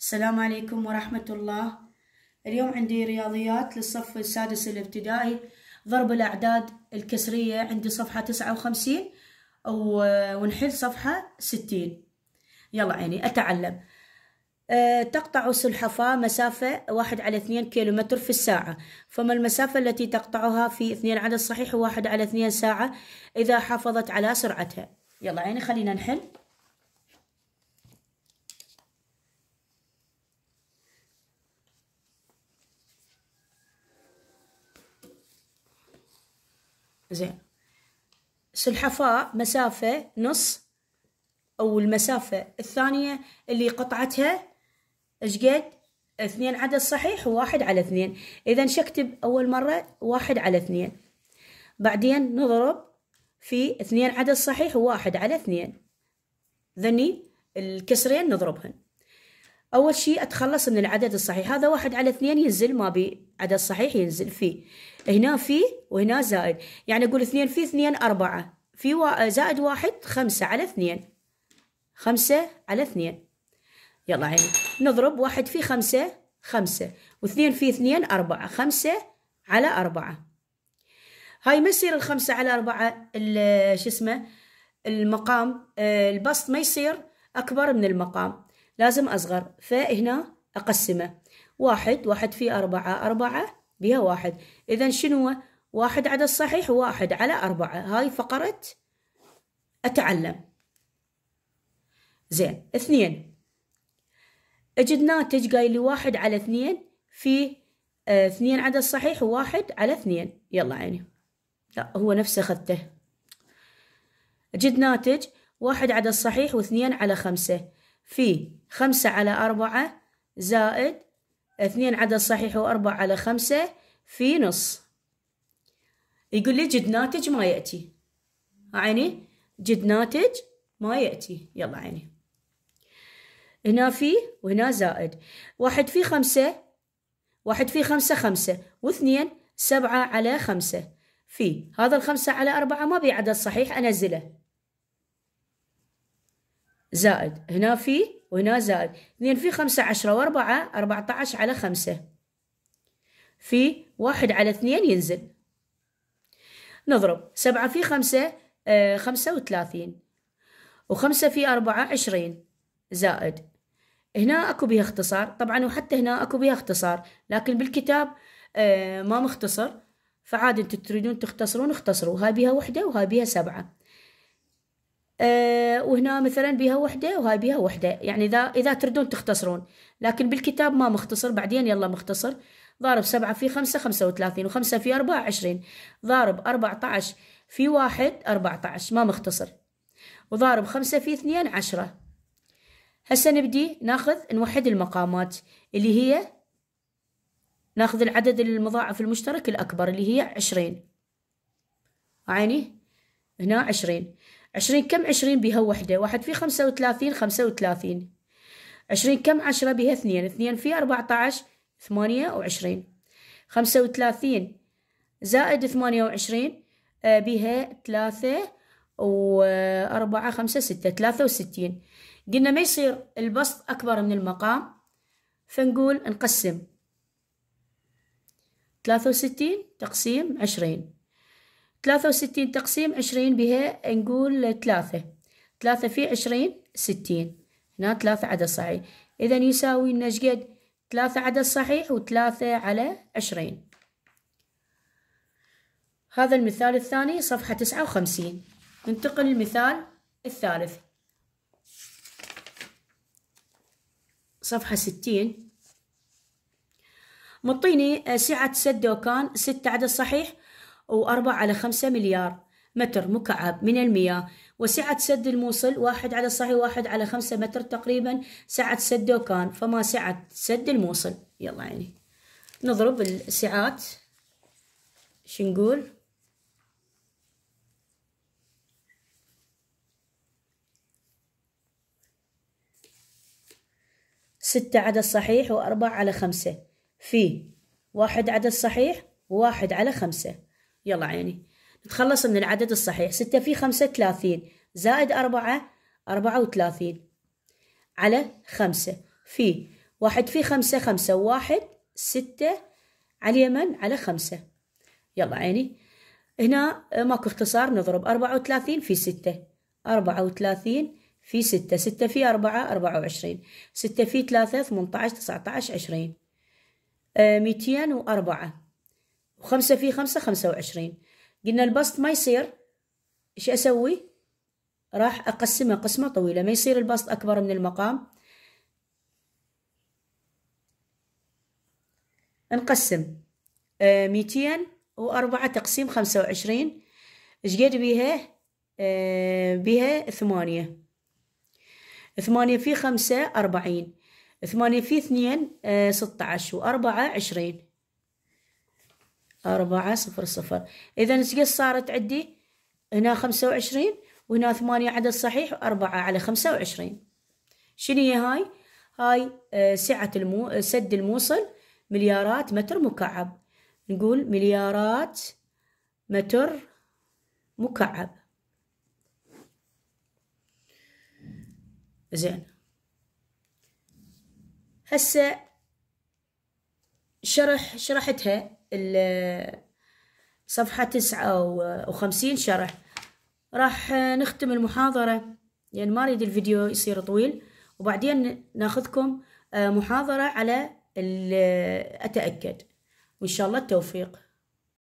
السلام عليكم ورحمة الله اليوم عندي رياضيات للصف السادس الابتدائي ضرب الأعداد الكسرية عندي صفحة تسعة وخمسين ونحل صفحة ستين يلا عيني أتعلم أه، تقطع سلحفاة مسافة واحد على اثنين كيلومتر في الساعة فما المسافة التي تقطعها في اثنين عدد صحيح واحد على اثنين ساعة إذا حافظت على سرعتها يلا عيني خلينا نحل زين سلحفاة مسافة نص أو المسافة الثانية اللي قطعتها إيش قد؟ اثنين عدد صحيح وواحد على اثنين إذا شكتب أول مرة واحد على اثنين بعدين نضرب في اثنين عدد صحيح وواحد على اثنين ذني الكسرين نضربهن أول شيء أتخلص من العدد الصحيح هذا واحد على اثنين ينزل ما بي عدد صحيح ينزل فيه هنا فيه وهنا زائد يعني أقول اثنين في اثنين أربعة في زائد واحد خمسة على اثنين خمسة على اثنين يلا عيني نضرب واحد في خمسة خمسة واثنين في اثنين أربعة خمسة على أربعة هاي ما يصير الخمسة على أربعة شو اسمه المقام آه، البسط ما يصير أكبر من المقام لازم أصغر فهنا أقسمه واحد واحد في أربعة أربعة بها واحد إذا شنو واحد عدد صحيح واحد على أربعة هاي فقرة أتعلم زين اثنين أجد ناتج قايل لي واحد على اثنين في آه، اثنين عدد صحيح وواحد على اثنين يلا عيني لا هو نفسه أخذته أجد ناتج واحد عدد صحيح واثنين على خمسة في خمسة على أربعة زائد اثنين عدد صحيح وأربعة على خمسة في نص يقول لي جد ناتج ما يأتي عيني جد ناتج ما يأتي يلا عيني هنا في وهنا زائد واحد في خمسة واحد في خمسة خمسة واثنين سبعة على خمسة في هذا الخمسة على أربعة ما بيعدد عدد صحيح أنزله زائد هنا في وهنا زائد اثنين في خمسة عشرة واربعة أربعة عشر على خمسة في واحد على اثنين ينزل نضرب سبعة في خمسة آه خمسة وثلاثين وخمسة في أربعة عشرين زائد هنا أكو بها اختصار طبعا وحتى هنا أكو بها اختصار لكن بالكتاب آه ما مختصر فعاد انتم تريدون تختصرون اختصروا هاي بها وحدة وهاي بها سبعة أه وهنا مثلا بيها وحدة وهاي بيها وحدة يعني إذا إذا تردون تختصرون لكن بالكتاب ما مختصر بعدين يلا مختصر ضارب سبعة في خمسة خمسة وثلاثين وخمسة في أربعة عشرين ضارب أربعة عشر في واحد أربعة عشر ما مختصر وضارب خمسة في اثنين عشرة هسا نبدي ناخذ نوحد المقامات اللي هي ناخذ العدد المضاعف المشترك الأكبر اللي هي عشرين عيني هنا عشرين عشرين كم عشرين بها وحدة واحد في خمسة وثلاثين خمسة وثلاثين عشرين كم عشرة بها اثنين اثنين في أربعة عشر ثمانية وعشرين خمسة وثلاثين زائد ثمانية وعشرين آه، بها ثلاثة وأربعة خمسة ستة ثلاثة وستين قلنا ما يصير البسط أكبر من المقام فنقول نقسم ثلاثة وستين تقسيم عشرين ثلاثة وستين تقسيم عشرين بها نقول ثلاثة ثلاثة في عشرين ستين هنا ثلاثة عدد صحيح إذا يساوي لنا شقد ثلاثة عدد صحيح وثلاثة على عشرين هذا المثال الثاني صفحة تسعة وخمسين ننتقل للمثال الثالث صفحة ستين مطيني سعة سد دوكان ستة عدد صحيح أو على خمسة مليار متر مكعب من المياه وسعة سد الموصل واحد على صحي واحد على خمسة متر تقريبا سعة سد دوكان فما سعة سد الموصل يلا يعني نضرب السعات شنقول ستة عدد صحيح وأربعة على خمسة في واحد عدد صحيح وواحد على خمسة يلا عيني نتخلص من العدد الصحيح ستة في خمسة ثلاثين زائد أربعة أربعة وثلاثين على خمسة في واحد في خمسة خمسة واحد ستة على اليمن على خمسة يلا عيني هنا ماكو اختصار نضرب أربعة وثلاثين في ستة أربعة وثلاثين في ستة ستة في أربعة أربعة وعشرين ستة في ثلاثة ثمنتعش تسعتعش عشرين آه، ميتين وأربعة وخمسة في خمسة خمسة وعشرين قلنا البسط ما يصير إيش أسوي راح أقسمها قسمة طويلة ما يصير البسط أكبر من المقام نقسم آه، ميتين وأربعة تقسيم خمسة وعشرين إيش قد بيها آه، بها ثمانية ثمانية في خمسة أربعين ثمانية في اثنين آه، ستة عشر وأربعة عشرين أربعة صفر صفر إذا ايش صارت عندي؟ هنا خمسة وعشرين وهنا ثمانية عدد صحيح أربعة على خمسة وعشرين شنو هي هاي؟ هاي آه، سعة المو... سد الموصل مليارات متر مكعب نقول مليارات متر مكعب زين هسه شرح شرحتها صفحة تسعة وخمسين شرح راح نختم المحاضرة لأن يعني ما أريد الفيديو يصير طويل وبعدين ناخذكم آه، محاضرة على التأكد وإن شاء الله التوفيق